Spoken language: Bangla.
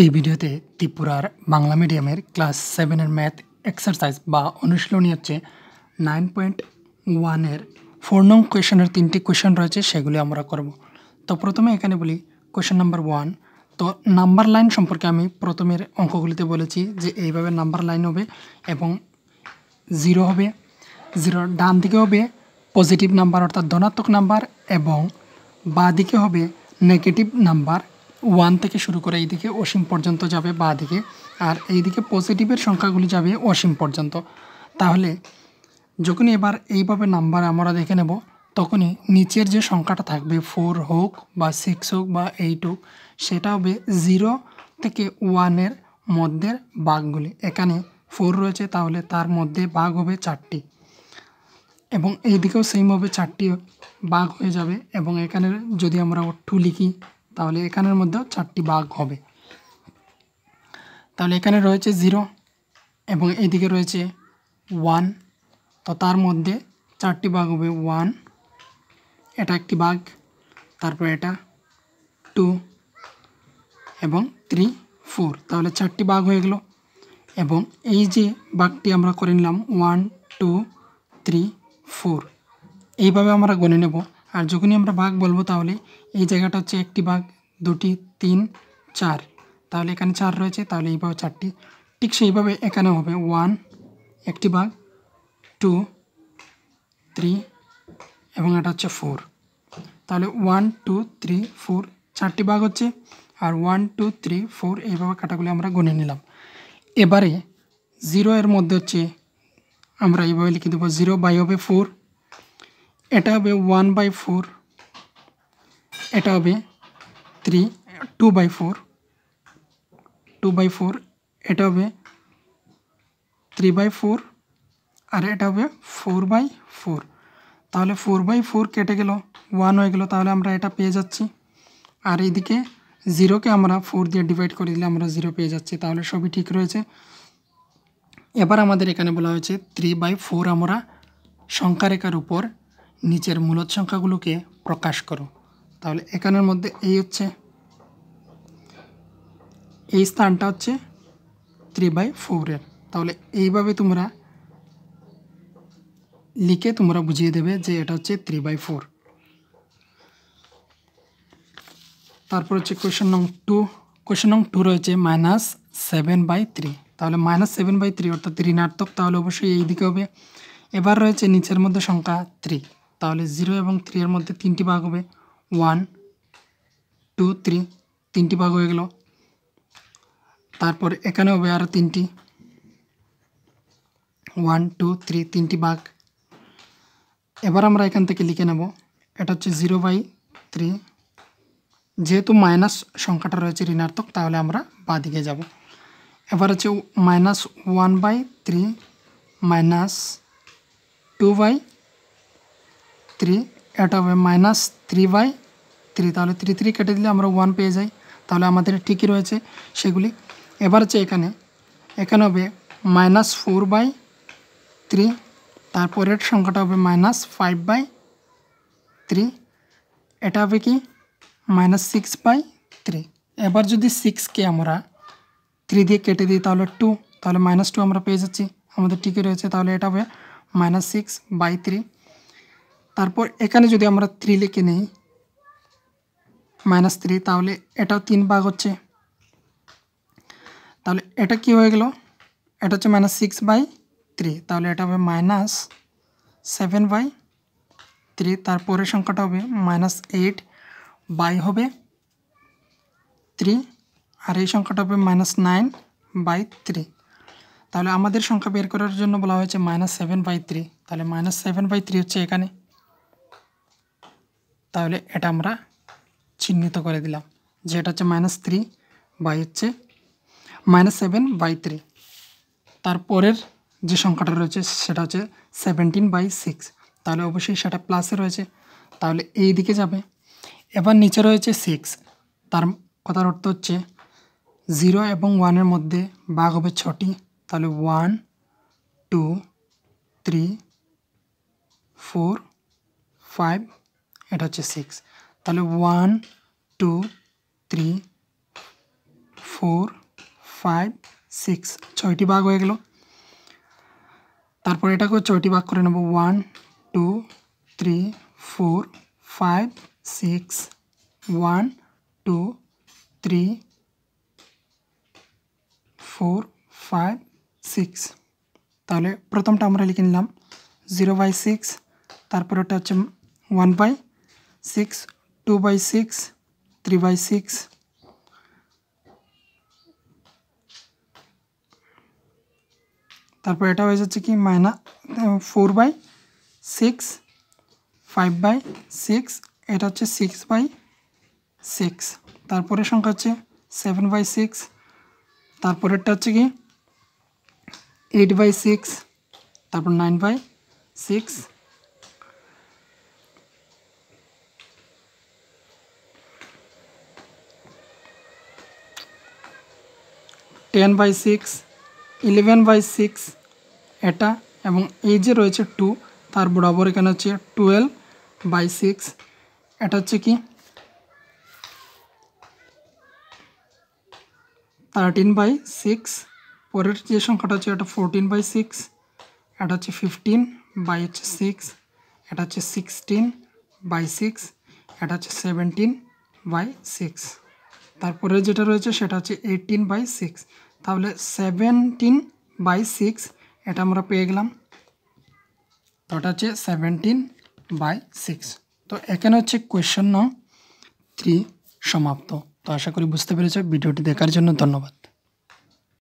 এই ভিডিওতে ত্রিপুরার বাংলা মিডিয়ামের ক্লাস সেভেনের ম্যাথ এক্সারসাইজ বা অনুশীলনী হচ্ছে নাইন পয়েন্ট ওয়ানের ফোর নং কোয়েশনের তিনটি কোয়েশন রয়েছে সেগুলি আমরা করব তো প্রথমে এখানে বলি কোয়েশন নাম্বার ওয়ান তো নাম্বার লাইন সম্পর্কে আমি প্রথমের অঙ্কগুলিতে বলেছি যে এইভাবে নাম্বার লাইন হবে এবং জিরো হবে জিরোর ডান দিকে হবে পজিটিভ নাম্বার অর্থাৎ ধনাত্মক নাম্বার এবং বাঁ দিকে হবে নেগেটিভ নাম্বার ওয়ান থেকে শুরু করে এইদিকে অসীম পর্যন্ত যাবে বা দিকে আর এইদিকে পজিটিভের সংখ্যাগুলি যাবে অসীম পর্যন্ত তাহলে যখনই এবার এইভাবে নাম্বার আমরা দেখে নেব তখনই নিচের যে সংখ্যাটা থাকবে ফোর হোক বা সিক্স হোক বা এইট হোক সেটা হবে জিরো থেকে ওয়ানের মধ্যের বাঘগুলি এখানে ফোর রয়েছে তাহলে তার মধ্যে বাঘ হবে চারটি এবং এইদিকেও সেম হবে চারটি বাঘ হয়ে যাবে এবং এখানে যদি আমরা টু লিখি তাহলে এখানের মধ্যেও চারটি বাঘ হবে তাহলে এখানে রয়েছে জিরো এবং এদিকে রয়েছে ওয়ান তো তার মধ্যে চারটি বাঘ হবে ওয়ান এটা একটি বাঘ তারপর এটা টু এবং থ্রি ফোর তাহলে চারটি বাঘ হয়ে গেল এবং এই যে বাঘটি আমরা করে নিলাম ওয়ান টু থ্রি ফোর এইভাবে আমরা গণে নেব আর যখনই আমরা বাঘ বলবো তাহলে এই জায়গাটা হচ্ছে একটি ভাগ দুটি তিন চার তাহলে এখানে চার রয়েছে তাহলে এইভাবে চারটি ঠিক সেইভাবে এখানেও হবে ওয়ান একটি ভাগ টু থ্রি এবং এটা হচ্ছে ফোর তাহলে ওয়ান টু থ্রি ফোর চারটি ভাগ হচ্ছে আর ওয়ান টু থ্রি ফোর এইভাবে কাটাগুলি আমরা গুনে নিলাম এবারে জিরো এর মধ্যে হচ্ছে আমরা এইভাবে লিখে দেবো জিরো বাই হবে ফোর এটা হবে ওয়ান বাই ফোর এটা হবে three two by four two by four এটা হবে থ্রি বাই ফোর আর এটা হবে ফোর বাই ফোর তাহলে ফোর বাই ফোর কেটে গেল ওয়ান হয়ে গেল তাহলে আমরা এটা পেয়ে যাচ্ছি আর এদিকে জিরোকে আমরা ফোর দিয়ে ডিভাইড করে দিলে আমরা জিরো পেয়ে যাচ্ছি তাহলে সবই ঠিক রয়েছে এবার আমাদের এখানে বলা হয়েছে থ্রি বাই ফোর আমরা সংখ্যারেখার উপর নিচের মূলত সংখ্যাগুলোকে প্রকাশ করো তাহলে এখানের মধ্যে এই হচ্ছে এই স্থানটা হচ্ছে থ্রি বাই ফোরের তাহলে এইভাবে তোমরা লিখে তোমরা বুঝিয়ে দেবে যে এটা হচ্ছে থ্রি বাই ফোর তারপর হচ্ছে কোয়েশন নং টু কোয়েশন নং টু রয়েছে মাইনাস সেভেন বাই থ্রি তাহলে মাইনাস সেভেন বাই থ্রি অর্থাৎ ঋণার্থক তাহলে অবশ্যই এই দিকে হবে এবার রয়েছে নিচের মধ্যে সংখ্যা থ্রি তাহলে জিরো এবং থ্রি এর মধ্যে তিনটি ভাগ হবে ওয়ান টু থ্রি তিনটি ভাগ হয়ে গেল তারপর এখানে হবে আরও তিনটি ওয়ান টু থ্রি তিনটি ভাগ এবার আমরা এখান থেকে লিখে নেব এটা হচ্ছে জিরো বাই থ্রি যেহেতু মাইনাস সংখ্যাটা রয়েছে ঋণার্থক তাহলে আমরা বা দিকে যাব এবার হচ্ছে minus one by three minus two by three এটা হবে মাইনাস থ্রি বাই থ্রি তাহলে থ্রি থ্রি কেটে দিলে আমরা ওয়ান পেয়ে যাই তাহলে আমাদের ঠিকই রয়েছে সেগুলি এবার হচ্ছে এখানে এখানে হবে মাইনাস ফোর বাই থ্রি তারপরের সংখ্যাটা হবে মাইনাস ফাইভ বাই থ্রি এটা হবে কি মাইনাস সিক্স বাই থ্রি এবার যদি সিক্সকে আমরা থ্রি দিয়ে কেটে দিই তাহলে টু তাহলে মাইনাস টু আমরা পেয়ে যাচ্ছি আমাদের ঠিকই রয়েছে তাহলে এটা হবে মাইনাস সিক্স বাই থ্রি তারপর এখানে যদি আমরা থ্রি লিখে নিই মাইনাস থ্রি তাহলে এটাও তিন ভাগ হচ্ছে তাহলে এটা কি হয়ে গেল এটা হচ্ছে মাইনাস সিক্স বাই থ্রি তাহলে এটা হবে মাইনাস সেভেন বাই থ্রি তারপরের সংখ্যাটা হবে মাইনাস এইট বাই হবে থ্রি আর এই সংখ্যাটা হবে মাইনাস নাইন বাই থ্রি তাহলে আমাদের সংখ্যা বের করার জন্য বলা হয়েছে মাইনাস সেভেন বাই থ্রি তাহলে মাইনাস সেভেন বাই থ্রি হচ্ছে এখানে তাহলে এটা আমরা চিহ্নিত করে দিলাম যেটা হচ্ছে মাইনাস থ্রি বাই হচ্ছে মাইনাস সেভেন বাই থ্রি তারপরের যে সংখ্যাটা রয়েছে সেটা হচ্ছে সেভেন্টিন বাই সিক্স তাহলে অবশ্যই সেটা প্লাসে রয়েছে তাহলে এই দিকে যাবে এবার নিচে রয়েছে সিক্স তার কথার অর্থ হচ্ছে জিরো এবং ওয়ানের মধ্যে বাঘ হবে ছটি তাহলে one two three four five এটা হচ্ছে সিক্স তাহলে 1 2 3 4 5 6 ছয়টি ভাগ হয়ে গেল তারপর এটাকে কয়টি ভাগ করে নেব 1 2 3 4 5 6 1 2 3 4 5 6 তাহলে প্রথম টার্মটা আমরা লিখিলাম 0/6 তারপরেটা আছে 1/6 two by six three by six তারপর এটা হয়ে যাচ্ছে কি minus four by six five by six এটা হচ্ছে সিক্স বাই সিক্স তারপরের সংখ্যা হচ্ছে সেভেন বাই সিক্স তারপরেরটা হচ্ছে কি এইট বাই সিক্স তারপর nine by six ten by six eleven by six এটা এবং এই যে রয়েছে টু তার বরাবর এখানে হচ্ছে টুয়েলভ বাই সিক্স এটা হচ্ছে কি থার্টিন বাই সিক্স পরের যে সংখ্যাটা হচ্ছে এটা ফোরটিন বাই সিক্স এটা হচ্ছে ফিফটিন বাই হচ্ছে সিক্স এটা হচ্ছে সিক্সটিন বাই সিক্স এটা হচ্ছে সেভেন্টিন বাই সিক্স তারপরে যেটা রয়েছে সেটা হচ্ছে এইটিন বাই সিক্স তাহলে সেভেন্টিন বাই সিক্স এটা আমরা পেয়ে গেলাম তো ওটা হচ্ছে সেভেন্টিন বাই সিক্স তো এখানে হচ্ছে কোয়েশ্চন নং থ্রি সমাপ্ত তো আশা করি বুঝতে পেরেছ ভিডিওটি দেখার জন্য ধন্যবাদ